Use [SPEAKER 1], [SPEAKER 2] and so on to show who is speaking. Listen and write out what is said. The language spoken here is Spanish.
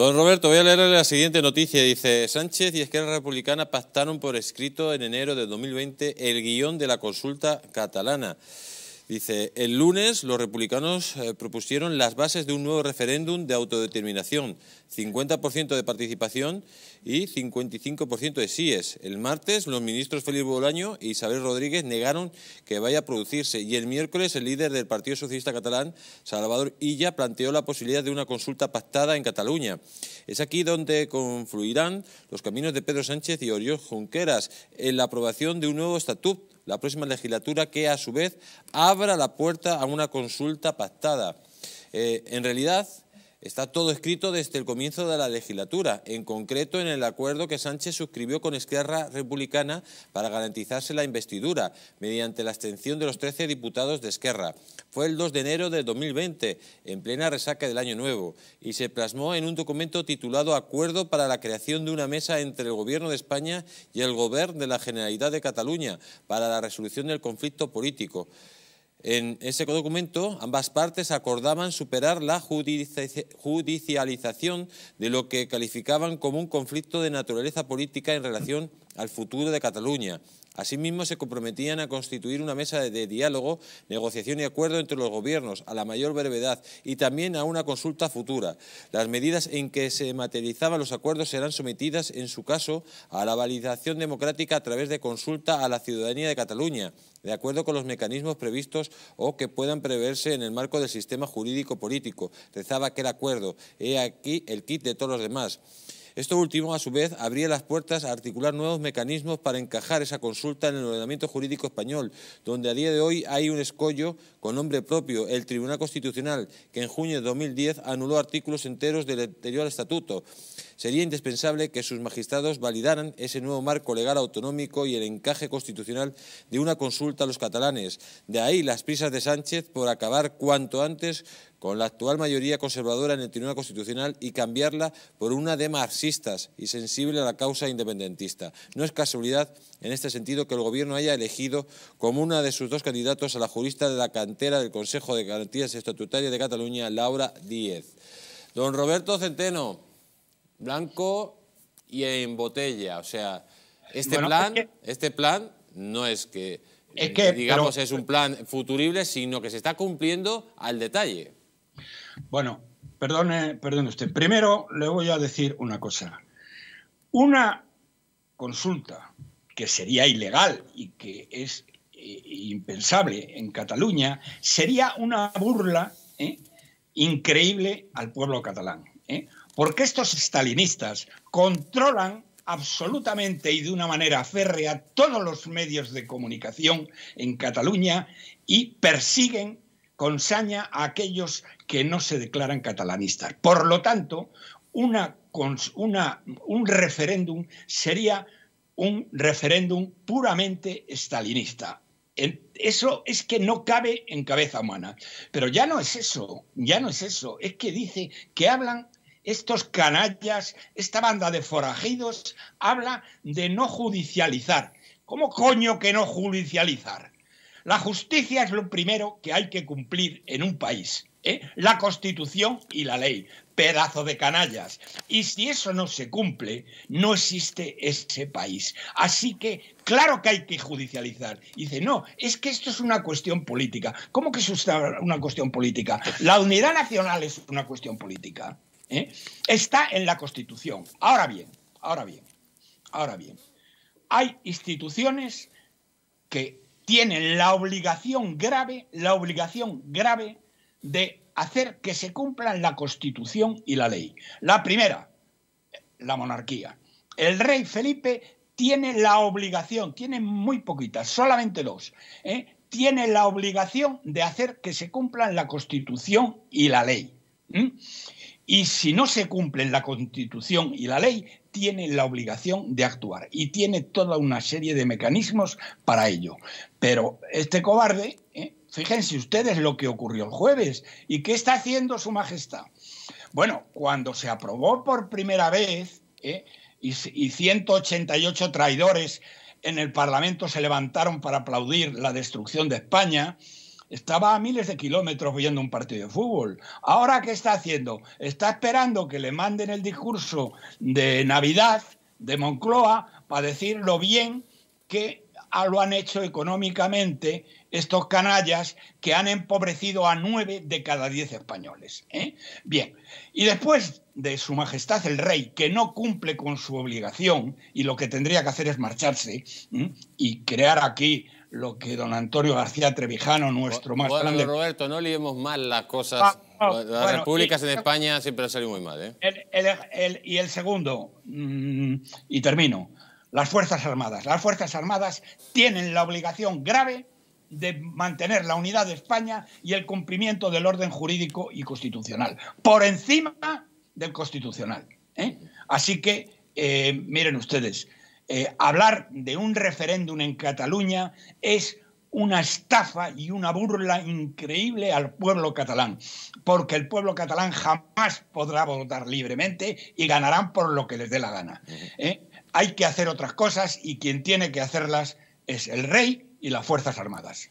[SPEAKER 1] Don Roberto, voy a leerle la siguiente noticia. Dice, Sánchez y Esquerra Republicana pactaron por escrito en enero de 2020 el guión de la consulta catalana. Dice, el lunes los republicanos eh, propusieron las bases de un nuevo referéndum de autodeterminación, 50% de participación y 55% de síes. El martes los ministros Felipe Bolaño y e Isabel Rodríguez negaron que vaya a producirse y el miércoles el líder del Partido Socialista Catalán, Salvador Illa, planteó la posibilidad de una consulta pactada en Cataluña. Es aquí donde confluirán los caminos de Pedro Sánchez y Oriol Junqueras en la aprobación de un nuevo estatuto la próxima legislatura que a su vez abra la puerta a una consulta pactada. Eh, en realidad, Está todo escrito desde el comienzo de la legislatura, en concreto en el acuerdo que Sánchez suscribió con Esquerra Republicana para garantizarse la investidura, mediante la abstención de los 13 diputados de Esquerra. Fue el 2 de enero de 2020, en plena resaca del Año Nuevo, y se plasmó en un documento titulado Acuerdo para la creación de una mesa entre el Gobierno de España y el Gobierno de la Generalidad de Cataluña para la resolución del conflicto político. En ese documento, ambas partes acordaban superar la judicialización de lo que calificaban como un conflicto de naturaleza política en relación al futuro de Cataluña Asimismo, se comprometían a constituir una mesa de diálogo, negociación y acuerdo entre los gobiernos a la mayor brevedad y también a una consulta futura. Las medidas en que se materializaban los acuerdos serán sometidas, en su caso, a la validación democrática a través de consulta a la ciudadanía de Cataluña, de acuerdo con los mecanismos previstos o que puedan preverse en el marco del sistema jurídico político. Rezaba aquel acuerdo. He aquí el kit de todos los demás. Esto último, a su vez, abría las puertas a articular nuevos mecanismos para encajar esa consulta en el ordenamiento jurídico español, donde a día de hoy hay un escollo con nombre propio, el Tribunal Constitucional, que en junio de 2010 anuló artículos enteros del anterior estatuto sería indispensable que sus magistrados validaran ese nuevo marco legal autonómico y el encaje constitucional de una consulta a los catalanes. De ahí las prisas de Sánchez por acabar cuanto antes con la actual mayoría conservadora en el Tribunal Constitucional y cambiarla por una de marxistas y sensible a la causa independentista. No es casualidad en este sentido que el Gobierno haya elegido como una de sus dos candidatos a la jurista de la cantera del Consejo de Garantías Estatutarias de Cataluña, Laura Díez. Don Roberto Centeno, blanco y en botella. O sea, este, plan, este plan no es que, eh, digamos, es un plan futurible, sino que se está
[SPEAKER 2] cumpliendo al detalle. Bueno, perdone, perdone usted. Primero le voy a decir una cosa. Una consulta que sería ilegal y que es eh, impensable en Cataluña, sería una burla eh, increíble al pueblo catalán. ¿eh? porque estos estalinistas controlan absolutamente y de una manera férrea todos los medios de comunicación en Cataluña y persiguen con saña a aquellos que no se declaran catalanistas. Por lo tanto, un referéndum sería un referéndum puramente estalinista. Eso es que no cabe en cabeza humana. Pero ya no es eso, ya no es eso. Es que dice que hablan estos canallas, esta banda de forajidos, habla de no judicializar. ¿Cómo coño que no judicializar? La justicia es lo primero que hay que cumplir en un país. ¿eh? La constitución y la ley. Pedazo de canallas. Y si eso no se cumple, no existe ese país. Así que, claro que hay que judicializar. dice, no, es que esto es una cuestión política. ¿Cómo que es una cuestión política? La unidad nacional es una cuestión política. ¿eh? está en la Constitución. Ahora bien, ahora bien, ahora bien, hay instituciones que tienen la obligación grave, la obligación grave de hacer que se cumplan la Constitución y la ley. La primera, la monarquía. El rey Felipe tiene la obligación, tiene muy poquitas, solamente dos, ¿eh? tiene la obligación de hacer que se cumplan la Constitución y la ley. ¿Mm? Y si no se cumplen la Constitución y la ley, tiene la obligación de actuar y tiene toda una serie de mecanismos para ello. Pero este cobarde, ¿eh? fíjense ustedes lo que ocurrió el jueves y qué está haciendo su majestad. Bueno, cuando se aprobó por primera vez ¿eh? y 188 traidores en el Parlamento se levantaron para aplaudir la destrucción de España, estaba a miles de kilómetros viendo un partido de fútbol. Ahora, ¿qué está haciendo? Está esperando que le manden el discurso de Navidad de Moncloa para decir lo bien que lo han hecho económicamente estos canallas que han empobrecido a nueve de cada diez españoles. ¿eh? Bien, y después de Su Majestad el Rey, que no cumple con su obligación y lo que tendría que hacer es marcharse y crear aquí lo que don Antonio García Trevijano, nuestro más bueno, grande...
[SPEAKER 1] Roberto, no liemos mal las cosas. Ah, las repúblicas en España siempre han salido muy mal.
[SPEAKER 2] ¿eh? y el segundo, mm, y termino, las Fuerzas Armadas. Las Fuerzas Armadas tienen la obligación grave de mantener la unidad de España y el cumplimiento del orden jurídico y constitucional, por encima del constitucional. ¿eh? Así que, eh, miren ustedes, eh, hablar de un referéndum en Cataluña es una estafa y una burla increíble al pueblo catalán, porque el pueblo catalán jamás podrá votar libremente y ganarán por lo que les dé la gana. ¿eh? Hay que hacer otras cosas y quien tiene que hacerlas es el rey y las Fuerzas Armadas.